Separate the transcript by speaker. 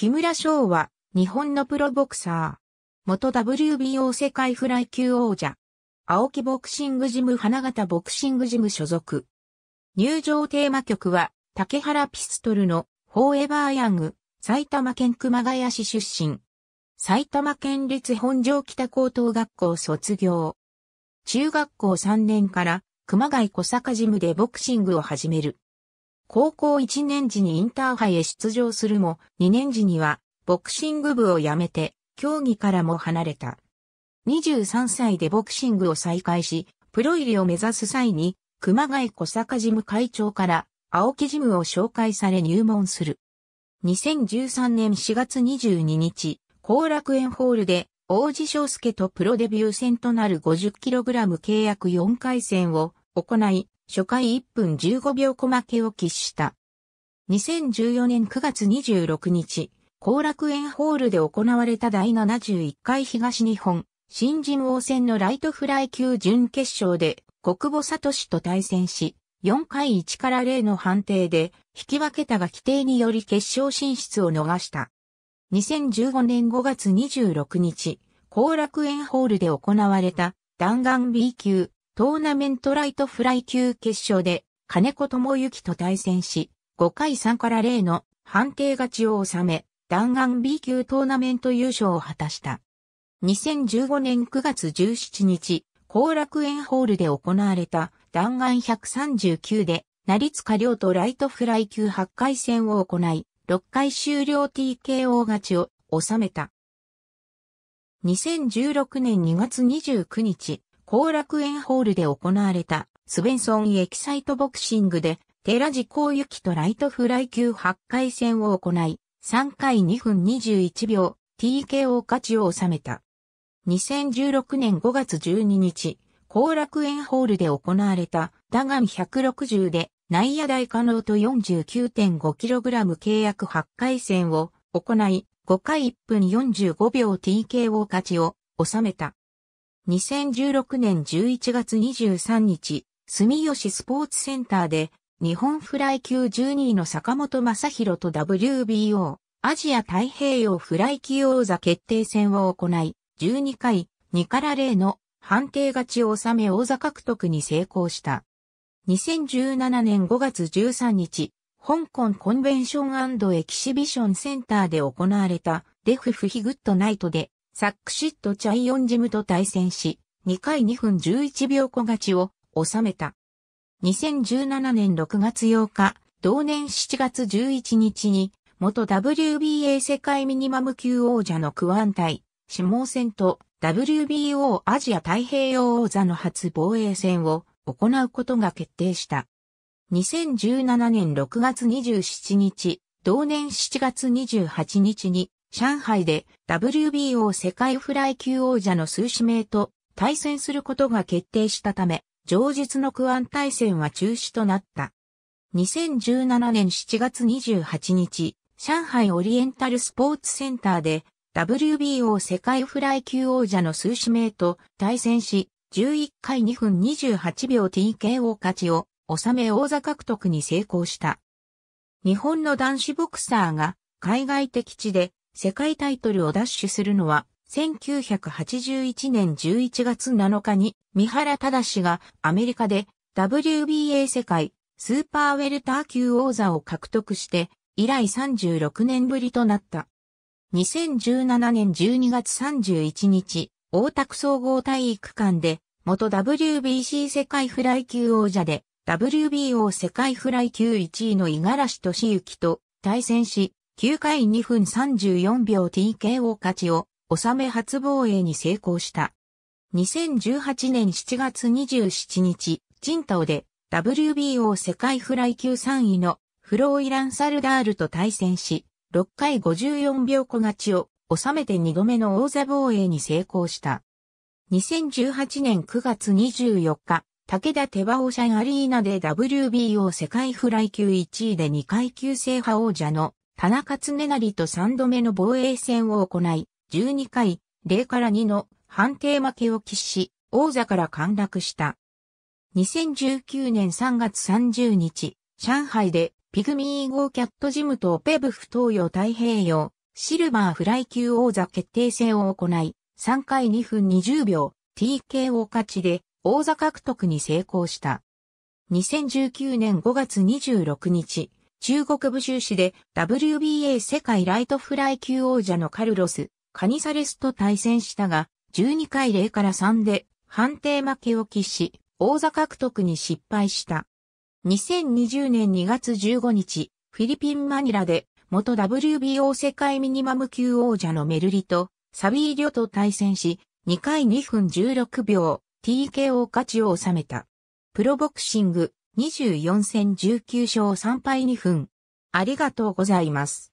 Speaker 1: 木村翔は、日本のプロボクサー。元 WBO 世界フライ級王者。青木ボクシングジム花形ボクシングジム所属。入場テーマ曲は、竹原ピストルの、フォーエバーヤング、埼玉県熊谷市出身。埼玉県立本庄北高等学校卒業。中学校3年から、熊谷小坂ジムでボクシングを始める。高校1年時にインターハイへ出場するも、2年時にはボクシング部を辞めて、競技からも離れた。23歳でボクシングを再開し、プロ入りを目指す際に、熊谷小坂事務会長から青木事務を紹介され入門する。2013年4月22日、後楽園ホールで、王子翔介とプロデビュー戦となる 50kg 契約4回戦を行い、初回1分15秒小負けを喫した。2014年9月26日、後楽園ホールで行われた第71回東日本新人王戦のライトフライ級準決勝で国母里氏と対戦し、4回1から0の判定で引き分けたが規定により決勝進出を逃した。2015年5月26日、後楽園ホールで行われた弾丸 B 級トーナメントライトフライ級決勝で金子智之と対戦し、5回3から0の判定勝ちを収め、弾丸 B 級トーナメント優勝を果たした。2015年9月17日、後楽園ホールで行われた弾丸139で、成塚亮とライトフライ級8回戦を行い、6回終了 TKO 勝ちを収めた。2016年2月29日、後楽園ホールで行われたスベンソンエキサイトボクシングで、寺地幸幸とライトフライ級8回戦を行い、3回2分21秒、TKO 勝ちを収めた。2016年5月12日、後楽園ホールで行われた、ダガン160で、内野大可能と 49.5kg 契約8回戦を行い、5回1分45秒 TKO 勝ちを収めた。2016年11月23日、住吉スポーツセンターで、日本フライ級12位の坂本正宏と WBO、アジア太平洋フライ級王座決定戦を行い、12回、2から0の判定勝ちを収め王座獲得に成功した。2017年5月13日、香港コンベンションエキシビションセンターで行われたデフフヒグッドナイトでサックシット・チャイオンジムと対戦し、2回2分11秒小勝ちを収めた。2017年6月8日、同年7月11日に、元 WBA 世界ミニマム級王者のクワン対、指亡戦と WBO アジア太平洋王座の初防衛戦を行うことが決定した。2017年6月27日、同年7月28日に上海で WBO 世界フライ級王者の数指名と対戦することが決定したため、上日のクアン対戦は中止となった。2017年7月28日、上海オリエンタルスポーツセンターで WBO 世界フライ級王者の数指名と対戦し、11回2分28秒 TKO 勝ちを収め王座獲得に成功した。日本の男子ボクサーが海外敵地で世界タイトルを奪取するのは、1981年11月7日に、三原忠がアメリカで WBA 世界スーパーウェルター級王座を獲得して、以来36年ぶりとなった。2017年12月31日、大田区総合体育館で、元 WBC 世界フライ級王者で、WBO 世界フライ級1位の五十嵐俊之と対戦し、9回2分34秒 TKO 勝ちを収め初防衛に成功した。2018年7月27日、チンタオで WBO 世界フライ級3位のフローイラン・サルダールと対戦し、6回54秒小勝ちを収めて2度目の王座防衛に成功した。2018年9月24日、武田手羽オーシャンアリーナで WBO 世界フライ級1位で2階級制覇王者の田中恒成と3度目の防衛戦を行い、12回、0から2の判定負けを喫し、王座から陥落した。2019年3月30日、上海でピグミーゴー・キャットジムとペブフ東洋太平洋シルバーフライ級王座決定戦を行い、3回2分20秒 TKO 勝ちで王座獲得に成功した。2019年5月26日、中国武州市で WBA 世界ライトフライ級王者のカルロス、カニサレスと対戦したが、12回0から3で判定負けを喫し、王座獲得に失敗した。2020年2月15日、フィリピンマニラで元 WBO 世界ミニマム級王者のメルリとサビーリョと対戦し、2回2分16秒 TKO 勝ちを収めた。プロボクシング24戦19勝3敗2分。ありがとうございます。